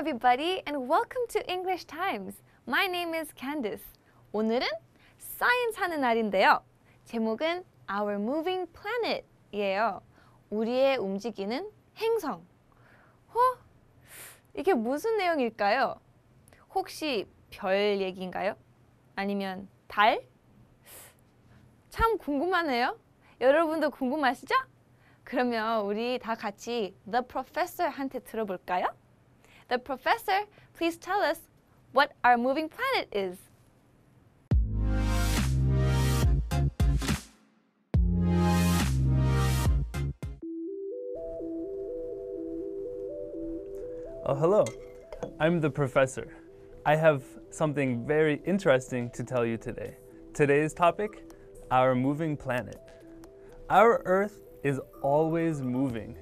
everybody and welcome to English Times. My name is Candice. 오늘은 사이언스 하는 날인데요. 제목은 Our Moving Planet이에요. 우리의 움직이는 행성. 어? 이게 무슨 내용일까요? 혹시 별 얘기인가요? 아니면 달? 참 궁금하네요. 여러분도 궁금하시죠? 그러면 우리 다 같이 The Professor한테 들어볼까요? The professor, please tell us what our moving planet is. Oh, hello. I'm the professor. I have something very interesting to tell you today. Today's topic, our moving planet. Our Earth is always moving.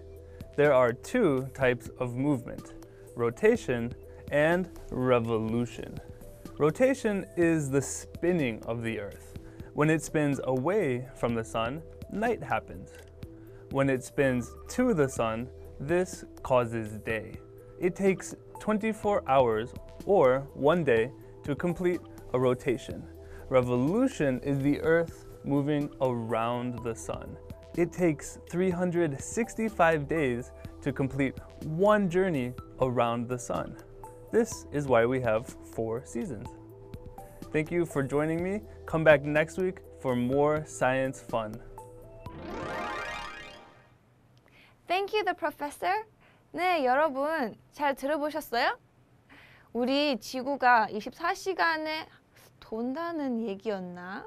There are two types of movement rotation and revolution. Rotation is the spinning of the Earth. When it spins away from the sun, night happens. When it spins to the sun, this causes day. It takes 24 hours or one day to complete a rotation. Revolution is the Earth moving around the sun. It takes 365 days to complete one journey around the sun. This is why we have four seasons. Thank you for joining me. Come back next week for more science fun. Thank you, the professor. 네, 여러분 잘 들어보셨어요? 우리 지구가 24시간에 돈다는 얘기였나?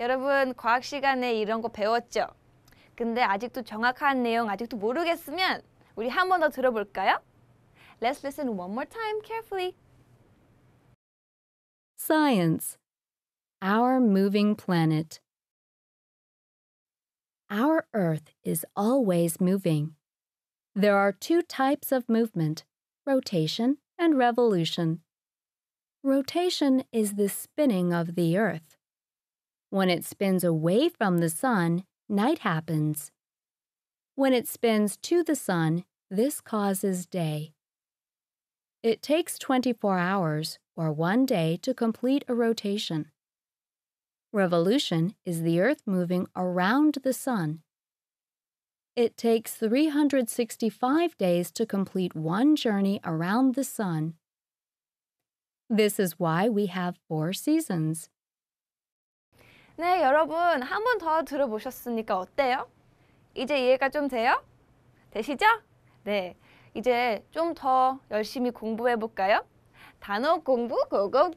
여러분 과학 시간에 이런 거 배웠죠? 근데 아직도 정확한 내용 아직도 모르겠으면 우리 한 번 더 들어볼까요? Let's listen one more time carefully. Science Our Moving Planet Our Earth is always moving. There are two types of movement rotation and revolution. Rotation is the spinning of the Earth. When it spins away from the Sun, night happens. When it spins to the sun, this causes day. It takes 24 hours or one day to complete a rotation. Revolution is the Earth moving around the sun. It takes 365 days to complete one journey around the sun. This is why we have four seasons. 네, 여러분 한 번 더 들어보셨으니까 어때요? 이제 이해가 좀 돼요? 되시죠? 네, 이제 좀 더 열심히 공부해 볼까요? 단어 공부 고고고!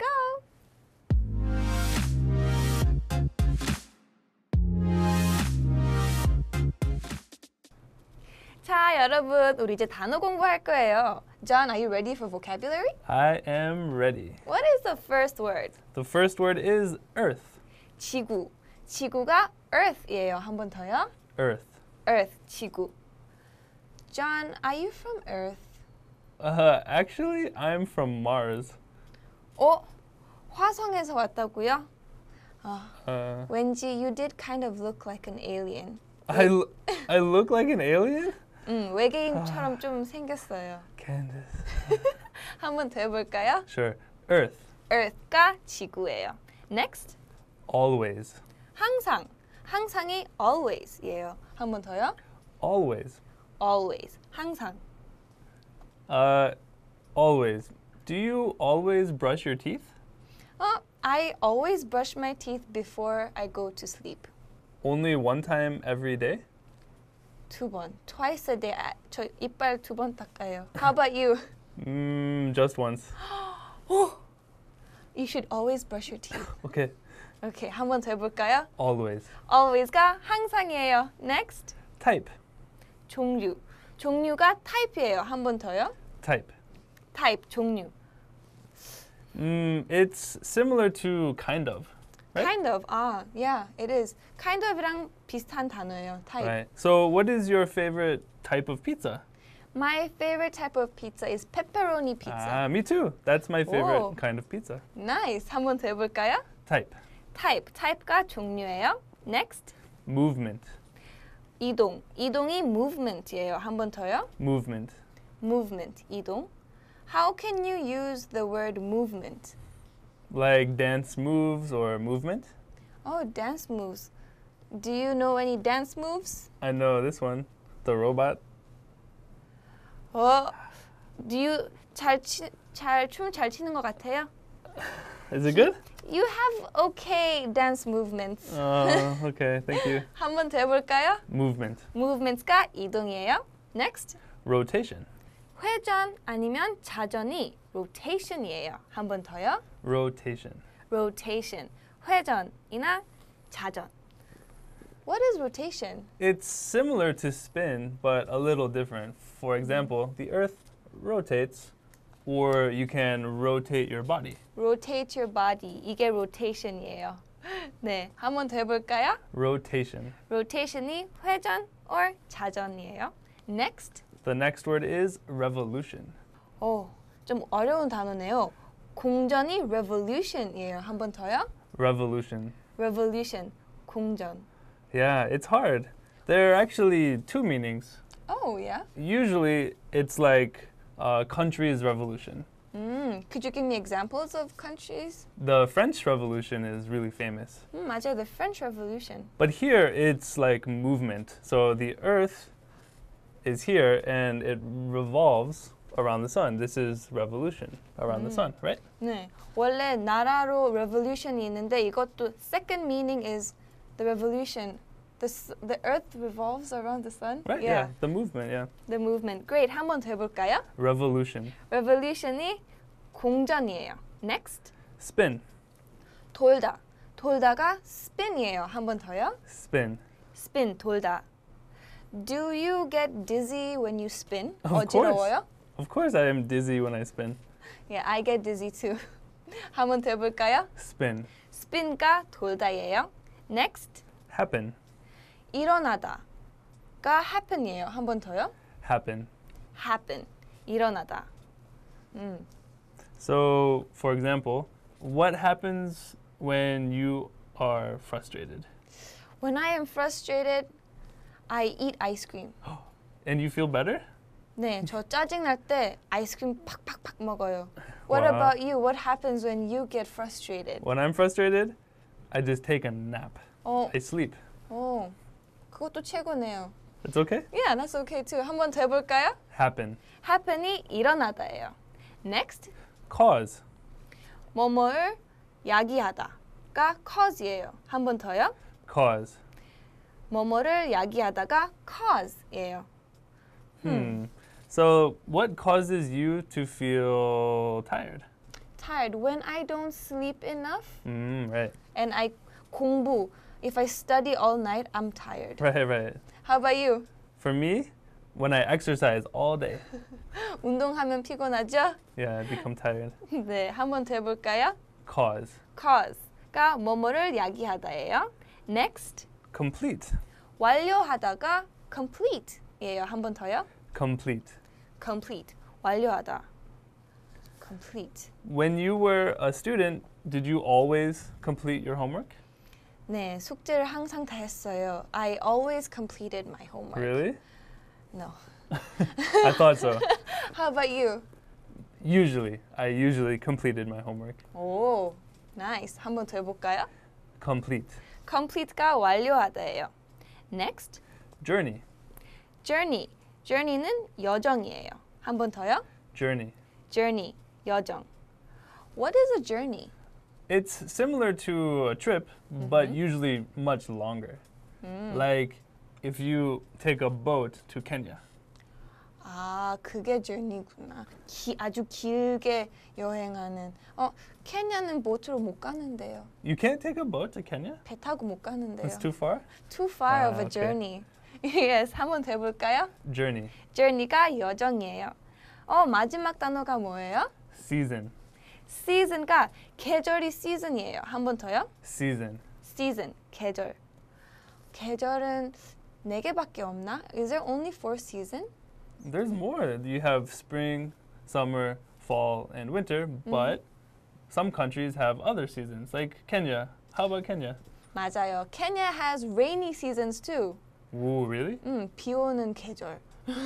자, 여러분 우리 이제 단어 공부할 거예요. John, are you ready for vocabulary? I am ready. What is the first word? The first word is earth. 지구. 지구가 Earth예요. 한 더요. Earth. Earth. 지구. John, are you from Earth? Uh, actually, I'm from Mars. 어? 화성에서 왔다고요? 어, uh, 왠지 you did kind of look like an alien. I, I look like an alien? 음, 외계인처럼 ah. 좀 생겼어요. Candice. 한 번 더 해볼까요? Sure. Earth. Earth가 지구예요. Next always. 항상. 항상이 always예요. 한번 더요. Always. Always. 항상. Uh, always. Do you always brush your teeth? Uh, I always brush my teeth before I go to sleep. Only one time every day? 두 번. Twice a day. 저 이빨 두 번 닦아요. How about you? mm, just once. oh, you should always brush your teeth. okay. Okay, 한번 더 해볼까요? Always. Always가 항상이에요. Next. Type. 종류. 종류가 type이에요. 한번 더요. Type. Type, 종류. Mm, it's similar to kind of. Right? Kind of. Ah, yeah, it is. Kind of이랑 비슷한 단어예요. Type. Right. So, what is your favorite type of pizza? My favorite type of pizza is pepperoni pizza. Ah, me too. That's my favorite oh. kind of pizza. Nice. 한번 더 해볼까요? Type type, type가 종류예요. Next, movement, 이동. 이동이 movement예요. 한번 더요. movement, Movement, 이동. How can you use the word movement? like dance moves or movement. Oh, dance moves. Do you know any dance moves? I know this one, the robot. Oh, do you 잘춤잘 춤잘 추는 것 같아요? Is it good? you have okay dance movements. Uh, okay, thank you. 한번 해볼까요? Movement. Movements가 이동이에요. Next. Rotation. 회전 아니면 자전이 rotation이에요. 한 번 더요. Rotation. Rotation. 회전이나 자전. What is rotation? It's similar to spin, but a little different. For example, the Earth rotates or you can rotate your body. Rotate your body. 이게 rotation이에요. 네, 한번 더 해볼까요? Rotation. Rotation이 회전 or 자전이에요. Next. The next word is revolution. 오, 좀 어려운 단어네요. 공전이 revolution이에요. 한번 더요? Revolution. Revolution. 공전. Yeah, it's hard. There are actually two meanings. Oh, yeah? Usually it's like uh, country's revolution. Mm, could you give me examples of countries? The French Revolution is really famous. Mm, 맞아요, the French Revolution. But here it's like movement. So the Earth is here and it revolves around the sun. This is revolution around mm. the sun, right? 네, 원래 나라로 revolution이 있는데 이것도 second meaning is the revolution this, the earth revolves around the sun? Right, yeah. yeah. The movement, yeah. The movement. Great. 한 번 더 해볼까요? Revolution. Revolution이 공전이에요. Next. Spin. 돌다. 돌다가 spin이에요. 한 번 더요. Spin. Spin, 돌다. Do you get dizzy when you spin? Of course. Of course I am dizzy when I spin. Yeah, I get dizzy too. 한 번 더 해볼까요? Spin. Spin과 돌다예요. Next. Happen. 일어나다가 happen이에요. 한 번 더요. Happen. Happen. 일어나다. 음. So, for example, what happens when you are frustrated? When I am frustrated, I eat ice cream. And you feel better? 네, 저 짜증 날때 아이스크림 팍팍팍 먹어요. What wow. about you? What happens when you get frustrated? When I'm frustrated, I just take a nap. Oh. I sleep. Oh. 그것도 최고네요. It's okay? Yeah, that's okay too. 한번 더 해볼까요? Happen. Happen이 일어나다예요. Next, Cause. 뭐뭐를 야기하다가 cause예요. 한번 더요. Cause. 뭐뭐를 야기하다가 cause예요. Hmm. hmm. So, what causes you to feel tired? Tired when I don't sleep enough Mm, right. and I 공부 if I study all night, I'm tired. Right, right. How about you? For me, when I exercise all day. 운동하면 피곤하죠? Yeah, I become tired. 네, 한번 더 해볼까요? Cause. Cause가 뭐뭐를 야기하다예요. Next. Complete. 완료하다가 complete예요. 한번 더요. Complete. Complete. 완료하다. Complete. When you were a student, did you always complete your homework? 네, 숙제를 항상 다 했어요. I always completed my homework. Really? No. I thought so. How about you? Usually, I usually completed my homework. Oh, nice. 한 번 더 해볼까요? Complete. Complete가 완료하다예요. Next, Journey. journey. journey는 여정이에요. 한 번 더요. Journey. journey, 여정. What is a journey? It's similar to a trip, mm-hmm. but usually much longer. Mm. Like if you take a boat to Kenya. 아, ah, 그게 journey구나. 기, 아주 길게 여행하는. 어, 케냐는 보트로 못 가는데요. You can't take a boat to Kenya? 배 타고 못 가는데요. It's too far? Too far 아, of a ah, journey. Okay. yes, 한번 해볼까요? Journey. journey가 여정이에요. 어, 마지막 단어가 뭐예요? Season season가 계절이 season이에요. 한번 더요. season. season 계절. 계절은 네 개밖에 없나? Is there only four season? There's more. You have spring, summer, fall, and winter, mm-hmm. but some countries have other seasons, like Kenya. How about Kenya? 맞아요. Kenya has rainy seasons too. Ooh, really? 음, 비 오는 계절.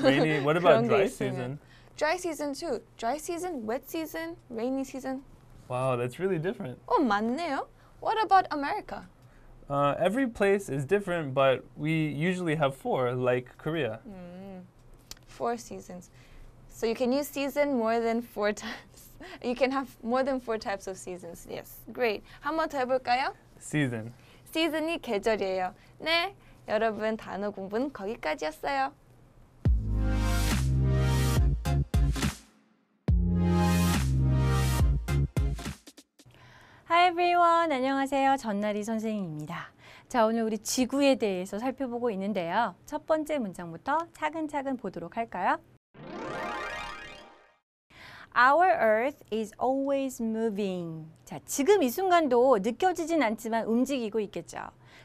Rainy. What about dry 있으면. season? dry season too. Dry season, wet season, rainy season. Wow, that's really different. Oh, 맞네요. What about America? Uh, every place is different, but we usually have four, like Korea. Mm. Four seasons. So you can use season more than four times. you can have more than four types of seasons. Yes, great. 한번 더 해볼까요? Season. 시즌이 계절이에요. 네, 여러분 단어 공부는 거기까지였어요. Hi everyone. 안녕하세요. 전나리 선생님입니다. 자, 오늘 우리 지구에 대해서 살펴보고 있는데요. 첫 번째 문장부터 차근차근 보도록 할까요? Our earth is always moving. 자, 지금 이 순간도 느껴지진 않지만 움직이고 있겠죠.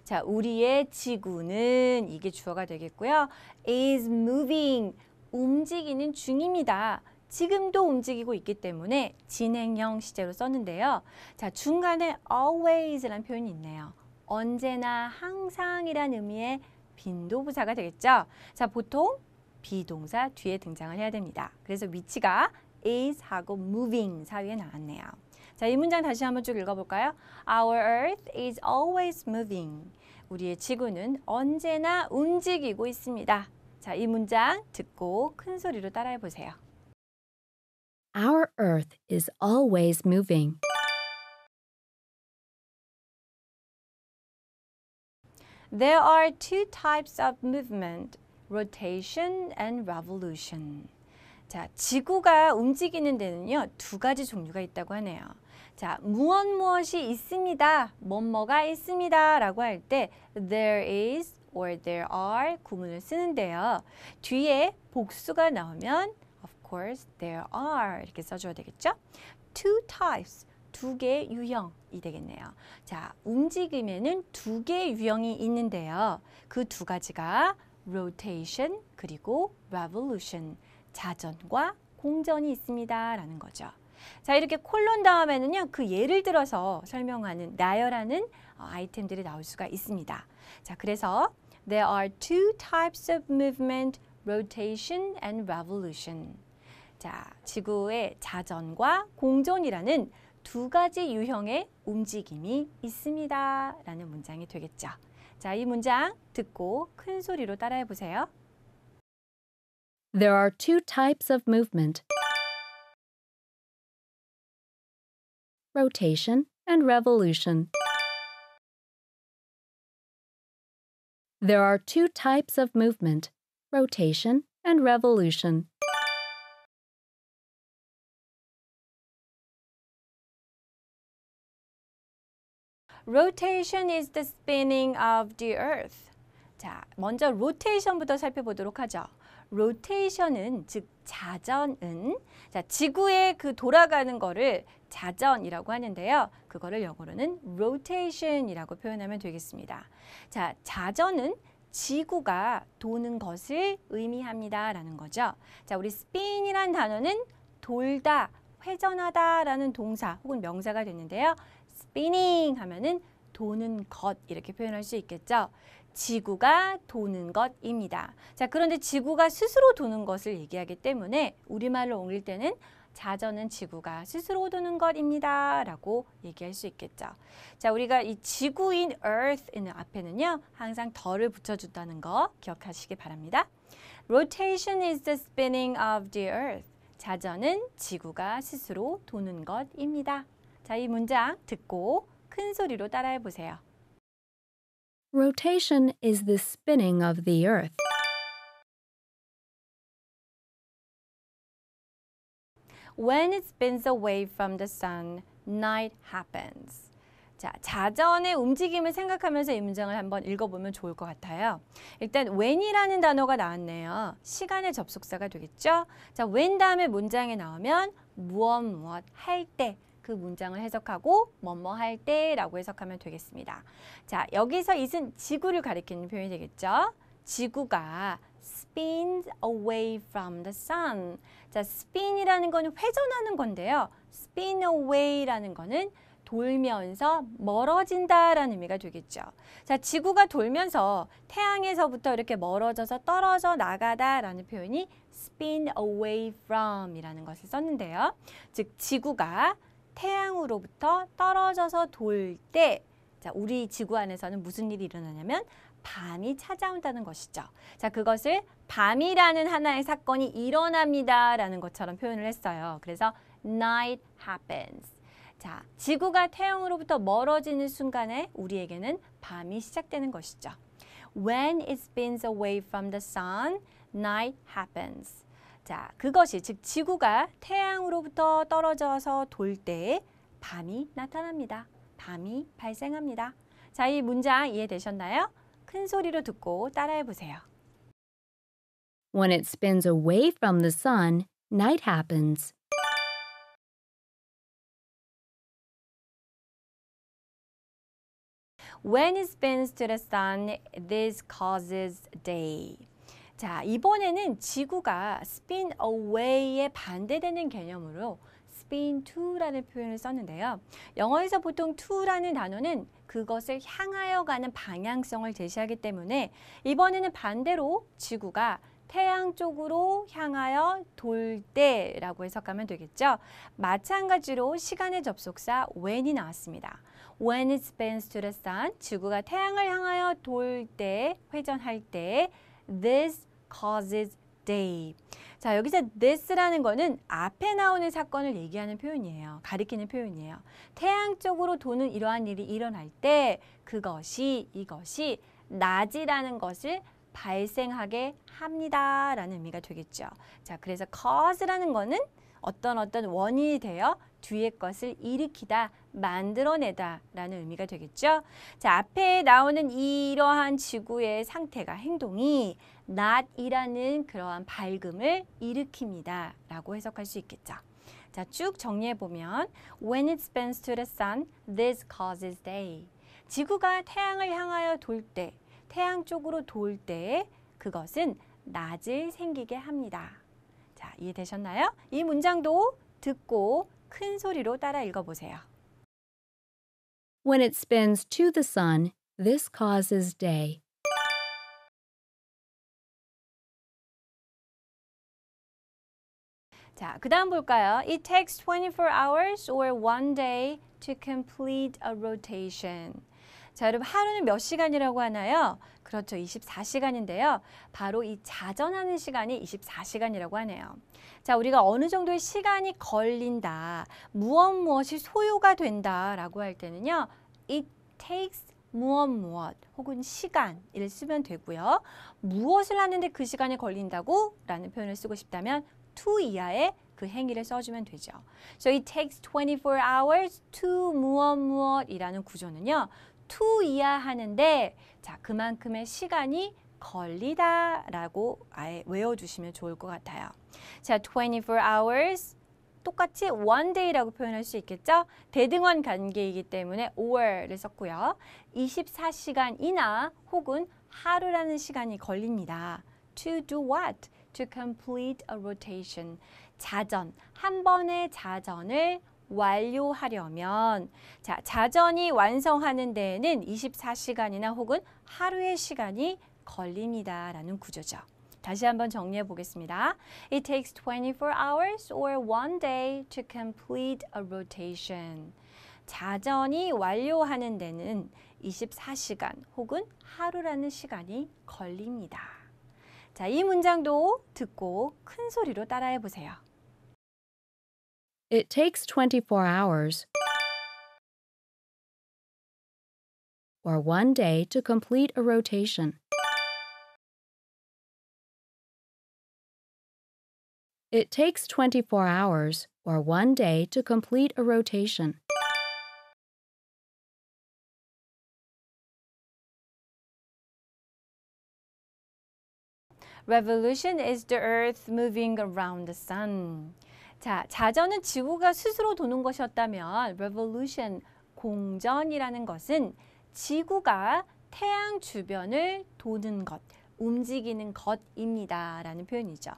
자, 우리의 지구는 이게 주어가 되겠고요. is moving. 움직이는 중입니다. 지금도 움직이고 있기 때문에 진행형 시제로 썼는데요. 자, 중간에 always라는 표현이 있네요. 언제나 항상이란 의미의 빈도부사가 되겠죠. 자, 보통 비동사 뒤에 등장을 해야 됩니다. 그래서 위치가 is 하고 moving 사이에 나왔네요. 자, 이 문장 다시 한번 쭉 읽어볼까요? Our earth is always moving. 우리의 지구는 언제나 움직이고 있습니다. 자, 이 문장 듣고 큰 소리로 따라해보세요. Our Earth is always moving. There are two types of movement, rotation and revolution. 자, 지구가 움직이는 데는요, 두 가지 종류가 있다고 하네요. 자, 무엇 무엇이 있습니다, 뭐뭐가 있습니다 라고 할 때 there is or there are 구문을 쓰는데요. 뒤에 복수가 나오면 course, there are 이렇게 써줘야 되겠죠? Two types, 두 개의 유형이 되겠네요. 자, 움직임에는 두 개의 유형이 있는데요. 그 두 가지가 rotation 그리고 revolution, 자전과 공전이 있습니다. 라는 거죠. 자, 이렇게 콜론 다음에는요. 그 예를 들어서 설명하는, 나열하는 어, 아이템들이 나올 수가 있습니다. 자, 그래서 There are two types of movement, rotation and revolution. 자, 지구의 자전과 공전이라는 두 가지 유형의 움직임이 있습니다. 라는 문장이 되겠죠. 자, 이 문장 듣고 큰 소리로 따라해 보세요. There are two types of movement. rotation and revolution. There are two types of movement, rotation and revolution. rotation is the spinning of the earth. 자, 먼저 rotation부터 살펴보도록 하죠. rotation은 즉 자전은 자, 지구의 그 돌아가는 거를 자전이라고 하는데요. 그거를 영어로는 rotation이라고 표현하면 되겠습니다. 자, 자전은 지구가 도는 것을 의미합니다라는 거죠. 자, 우리 spin이란 단어는 돌다, 회전하다라는 동사 혹은 명사가 됐는데요 spinning 하면은 도는 것 이렇게 표현할 수 있겠죠. 지구가 도는 것입니다. 자, 그런데 지구가 스스로 도는 것을 얘기하기 때문에 우리말로 옮길 때는 자전은 지구가 스스로 도는 것입니다. 라고 얘기할 수 있겠죠. 자, 우리가 이 지구인 earth는 앞에는요, 항상 덜을 붙여준다는 거 기억하시기 바랍니다. Rotation is the spinning of the earth. 자전은 지구가 스스로 도는 것입니다. 자, 이 문장 듣고 큰 소리로 따라해 보세요. Rotation is the spinning of the earth. When it spins away from the sun, night happens. 자, 자전의 움직임을 생각하면서 이 문장을 한번 읽어보면 좋을 것 같아요. 일단 when이라는 단어가 나왔네요. 시간의 접속사가 되겠죠? 자, when 다음에 문장에 나오면 무엇 무엇 할때 그 문장을 해석하고 뭐뭐 할 때라고 해석하면 되겠습니다. 자, 여기서 이은 지구를 가리키는 표현이 되겠죠. 지구가 spins away from the sun. 자, spin이라는 거는 회전하는 건데요. spin away라는 거는 돌면서 멀어진다라는 의미가 되겠죠. 자, 지구가 돌면서 태양에서부터 이렇게 멀어져서 떨어져 나가다라는 표현이 spin away from 이라는 것을 썼는데요. 즉, 지구가 태양으로부터 떨어져서 돌때 자, 우리 지구 안에서는 무슨 일이 일어나냐면 밤이 찾아온다는 것이죠. 자, 그것을 밤이라는 하나의 사건이 일어납니다라는 것처럼 표현을 했어요. 그래서 night happens. 자, 지구가 태양으로부터 멀어지는 순간에 우리에게는 밤이 시작되는 것이죠. When it spins away from the sun, night happens. 자, 그것이 즉 지구가 태양으로부터 떨어져서 돌 때에 밤이 나타납니다. 밤이 발생합니다. 자, 이 문장 이해되셨나요? 큰 소리로 듣고 따라해 보세요. When it spins away from the sun, night happens. When it spins to the sun, this causes day. 자, 이번에는 지구가 spin away에 반대되는 개념으로 spin to라는 표현을 썼는데요. 영어에서 보통 to라는 단어는 그것을 향하여 가는 방향성을 제시하기 때문에 이번에는 반대로 지구가 태양 쪽으로 향하여 돌 때라고 해석하면 되겠죠. 마찬가지로 시간의 접속사 when이 나왔습니다. When it spins to the sun, 지구가 태양을 향하여 돌 때, 회전할 때, this causes day. 자, 여기서 this라는 거는 앞에 나오는 사건을 얘기하는 표현이에요. 가리키는 표현이에요. 태양 쪽으로 도는 이러한 일이 일어날 때 그것이 이것이 낮이라는 것을 발생하게 합니다. 라는 의미가 되겠죠. 자, 그래서 cause라는 거는 어떤 어떤 원인이 되어 뒤에 것을 일으키다, 만들어내다 라는 의미가 되겠죠. 자, 앞에 나오는 이러한 지구의 상태가 행동이 not이라는 그러한 밝음을 일으킵니다. 라고 해석할 수 있겠죠. 자, 쭉 정리해보면 When it spins to the sun, this causes day. 지구가 태양을 향하여 돌 때, 태양 쪽으로 돌 때 그것은 낮을 생기게 합니다. 자, 이해되셨나요? 이 문장도 듣고 큰 소리로 따라 읽어보세요. When it spins to the sun, this causes day. 자, 볼까요? It takes 24 hours or one day to complete a rotation. 자, 여러분 하루는 몇 시간이라고 하나요? 그렇죠. 24시간인데요. 바로 이 자전하는 시간이 24시간이라고 하네요. 자, 우리가 어느 정도의 시간이 걸린다, 무엇 무엇이 소요가 된다라고 할 때는요. It takes 무엇 무엇 혹은 시간을 쓰면 되고요. 무엇을 하는데 그 시간이 걸린다고 라는 표현을 쓰고 싶다면 to 이하에그 행위를 써주면 되죠. So it takes 24 hours to 무엇 무엇이라는 구조는요. to 이야 하는데 자 그만큼의 시간이 걸리다 라고 아예 외워주시면 좋을 것 같아요. 자, 24 hours 똑같이 one day라고 표현할 수 있겠죠? 대등원 관계이기 때문에 hour를 썼고요. 24시간이나 혹은 하루라는 시간이 걸립니다. To do what? To complete a rotation. 자전, 한 번의 자전을 완료하려면 자, 자전이 완성하는 데에는 24시간이나 혹은 하루의 시간이 걸립니다. 라는 구조죠. 다시 한번 정리해 보겠습니다. It takes 24 hours or one day to complete a rotation. 자전이 완료하는 데는 24시간 혹은 하루라는 시간이 걸립니다. 자, 이 문장도 듣고 큰 소리로 따라해 보세요. It takes 24 hours or one day to complete a rotation. It takes 24 hours or one day to complete a rotation. Revolution is the Earth moving around the Sun. 자, 자전은 지구가 스스로 도는 것이었다면 revolution, 공전이라는 것은 지구가 태양 주변을 도는 것, 움직이는 것입니다. 라는 표현이죠.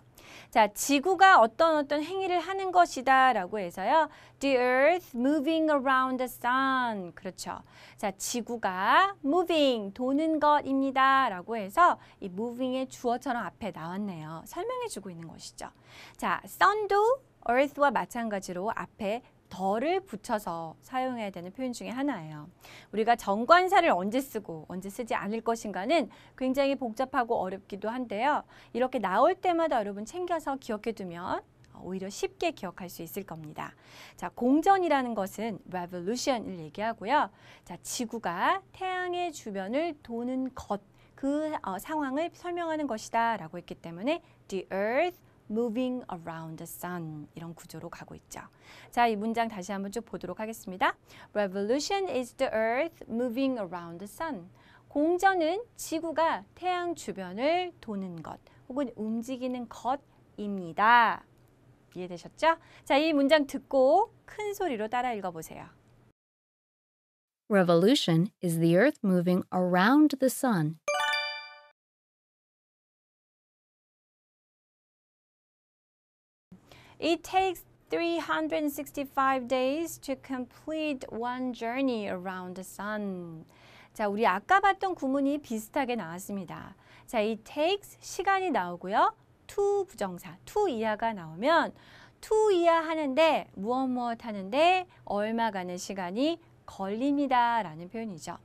자, 지구가 어떤 어떤 행위를 하는 것이다 라고 해서요. The earth moving around the sun. 그렇죠. 자, 지구가 moving, 도는 것입니다. 라고 해서 이 moving의 주어처럼 앞에 나왔네요. 설명해주고 있는 것이죠. 자, sun도 earth와 마찬가지로 앞에 더를 붙여서 사용해야 되는 표현 중에 하나예요. 우리가 정관사를 언제 쓰고 언제 쓰지 않을 것인가는 굉장히 복잡하고 어렵기도 한데요. 이렇게 나올 때마다 여러분 챙겨서 기억해 두면 오히려 쉽게 기억할 수 있을 겁니다. 자, 공전이라는 것은 revolution을 얘기하고요. 자, 지구가 태양의 주변을 도는 것, 그 어, 상황을 설명하는 것이다 라고 했기 때문에 the earth moving around the sun 이런 구조로 가고 있죠. 자, 이 문장 다시 한번 쭉 보도록 하겠습니다. Revolution is the earth moving around the sun. 공전은 지구가 태양 주변을 도는 것 혹은 움직이는 것입니다. 이해되셨죠? 자, 이 문장 듣고 큰 소리로 따라 읽어보세요. Revolution is the earth moving around the sun. It takes 365 days to complete one journey around the sun. 자, 우리 아까 봤던 구문이 비슷하게 나왔습니다. 자, it takes 시간이 나오고요. to 부정사, to 이하가 나오면 to 이하 하는데 무엇 무엇 하는데 얼마 간의 시간이 걸립니다 라는 표현이죠.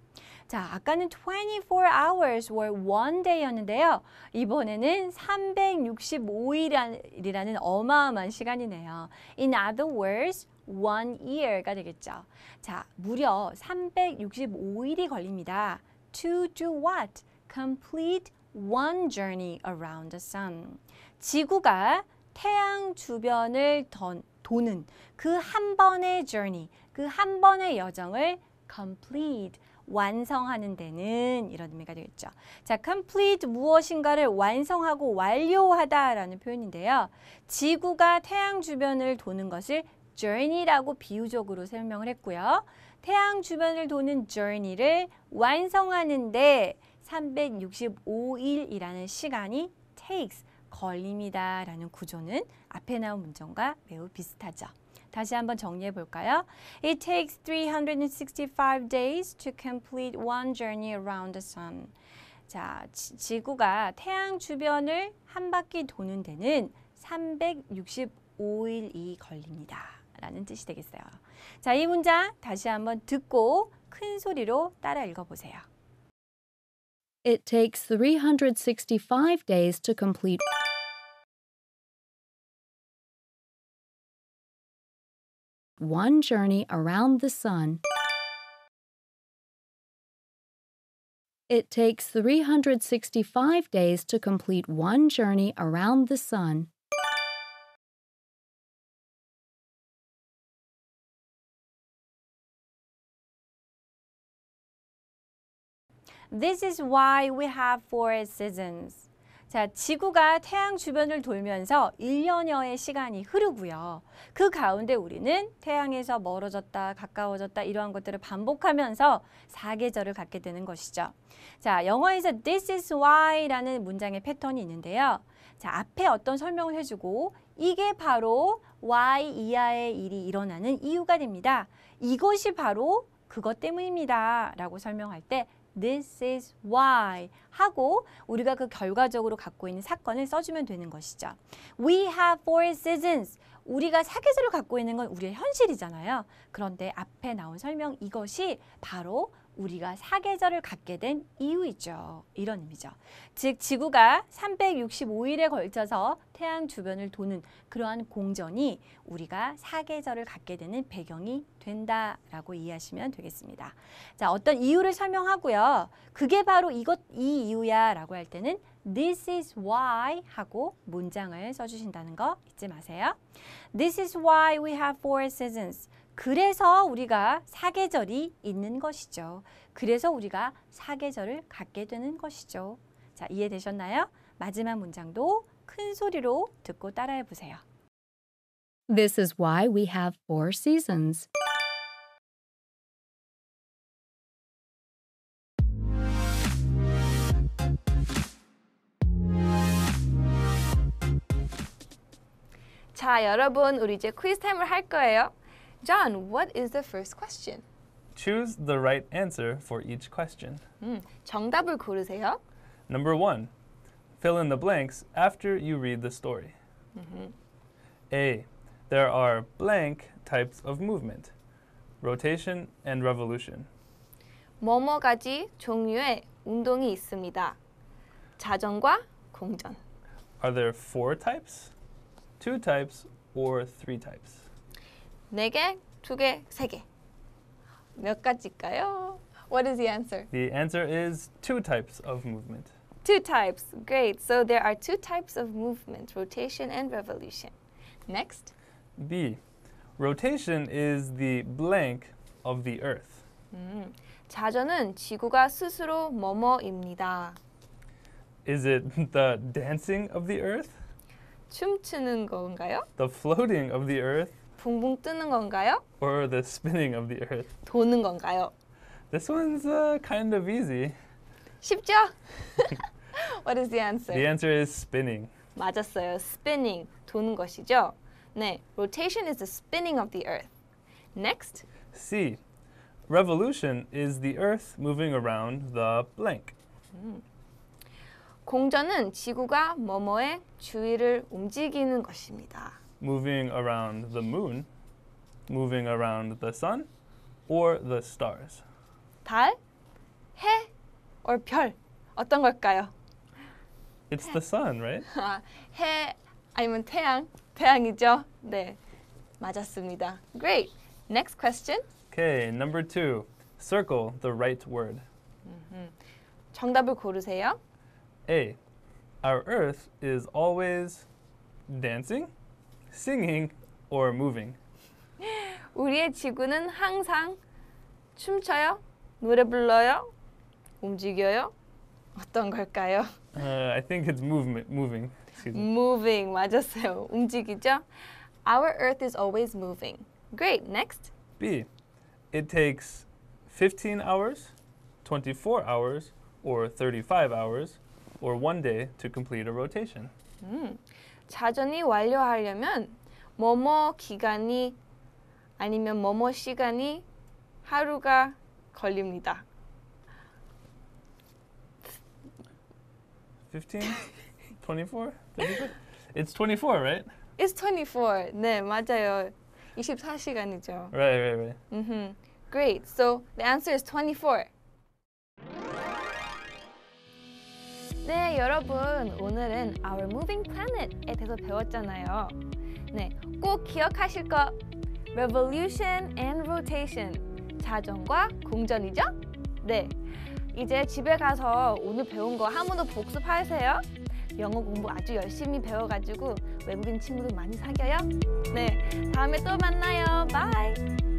자, 아까는 24 hours were one day였는데요. 이번에는 365일이라는 어마어마한 시간이네요. In other words, one year가 되겠죠. 자, 무려 365일이 걸립니다. To do what? Complete one journey around the sun. 지구가 태양 주변을 던, 도는 그 한 번의 journey, 그 한 번의 여정을 complete, 완성하는 데는 이런 의미가 되겠죠. 자, complete 무엇인가를 완성하고 완료하다라는 표현인데요. 지구가 태양 주변을 도는 것을 journey라고 비유적으로 설명을 했고요. 태양 주변을 도는 journey를 완성하는데 365일이라는 시간이 takes 걸립니다라는 구조는 앞에 나온 문장과 매우 비슷하죠. 다시 한번 정리해 볼까요? It takes 365 days to complete one journey around the sun. 자, 지, 구가 태양 주변을 한 바퀴 도는 데는 365일이 걸립니다. 라는 뜻이 되겠어요. 자, 이 문장 다시 한번 듣고 큰 소리로 따라 읽어보세요. It takes 365 days to complete One Journey Around the Sun. It takes 365 days to complete one journey around the sun. This is why we have four seasons. 자, 지구가 태양 주변을 돌면서 1년여의 시간이 흐르고요. 그 가운데 우리는 태양에서 멀어졌다, 가까워졌다 이러한 것들을 반복하면서 사계절을 갖게 되는 것이죠. 자, 영어에서 this is why라는 문장의 패턴이 있는데요. 자, 앞에 어떤 설명을 해주고 이게 바로 y 이하의 일이 일어나는 이유가 됩니다. 이것이 바로 그것 때문입니다. 라고 설명할 때 this is why 하고 우리가 그 결과적으로 갖고 있는 사건을 써주면 되는 것이죠. We have four seasons. 우리가 사계절을 갖고 있는 건 우리의 현실이잖아요. 그런데 앞에 나온 설명 이것이 바로 우리가 사계절을 갖게 된 이유이죠. 이런 의미죠. 즉 지구가 365일에 걸쳐서 태양 주변을 도는 그러한 공전이 우리가 사계절을 갖게 되는 배경이 된다라고 이해하시면 되겠습니다. 자, 어떤 이유를 설명하고요. 그게 바로 이것 이 이유야라고 할 때는 This is why 하고 문장을 써주신다는 거 잊지 마세요. This is why we have four seasons. 그래서 우리가 사계절이 있는 것이죠. 그래서 우리가 사계절을 갖게 되는 것이죠. 자, 이해되셨나요? 마지막 문장도 큰 소리로 듣고 따라해 보세요. This is why we have four seasons. 자, 여러분, 우리 이제 퀴즈 타임을 할 거예요. John, what is the first question? Choose the right answer for each question. 음, hmm, 정답을 고르세요. Number one, fill in the blanks after you read the story. Mm -hmm. A. There are blank types of movement rotation and revolution. 뭐뭐 가지 종류의 운동이 있습니다. 자전과 공전. Are there four types, two types, or three types? 네 개, 두 개, 세 개. 몇 가지일까요? What is the answer? The answer is two types of movement. Two types. Great. So there are two types of movement, rotation and revolution. Next. B. Rotation is the blank of the earth. 음, 자전은 지구가 스스로 뭐뭐입니다. Is it the dancing of the earth? 춤추는 건가요? The floating of the earth? 붕붕 뜨는 건가요? Or the spinning of the earth? 도는 건가요? This one's uh, kind of easy. 쉽죠? What is the answer? The answer is spinning. 맞았어요. spinning, 도는 것이죠. 네, rotation is the spinning of the earth. Next. C. Revolution is the earth moving around the blank. 음. 공전은 지구가 뭐뭐의 주위를 움직이는 것입니다. moving around the moon, moving around the sun, or the stars? 달, 해, or 별 어떤 걸까요? It's the sun, right? 해 아니면 태양, 태양이죠. 네, 맞았습니다. Great. Next question. Okay, number two. Circle the right word. 음흠. 정답을 고르세요. A. Our Earth is always dancing, singing, or moving. 우리의 지구는 항상 춤춰요, 노래 불러요, 움직여요. 어떤 걸까요? Uh, I think it's movement, moving. Moving, 맞았어요. 움직이죠? Our Earth is always moving. Great, next. B. It takes 15 hours, 24 hours, or 35 hours, or one day to complete a rotation. Mm. 사전이 완료하려면 뭐뭐 기간이 아니면 뭐뭐 시간이 하루가 걸립니다. 15? 24? 35? It's 24, right? It's 24. 네, 맞아요. 24시간이죠. Right, right, right. Mm -hmm. Great. So the answer is 24. 네, 여러분. 오늘은 Our Moving Planet에 대해서 배웠잖아요. 네, 꼭 기억하실 것. Revolution and Rotation. 자전과 공전이죠? 네. 이제 집에 가서 오늘 배운 거 한 번 더 복습하세요. 영어 공부 아주 열심히 배워가지고 외국인 친구들 많이 사귀어요. 네, 다음에 또 만나요. 바이.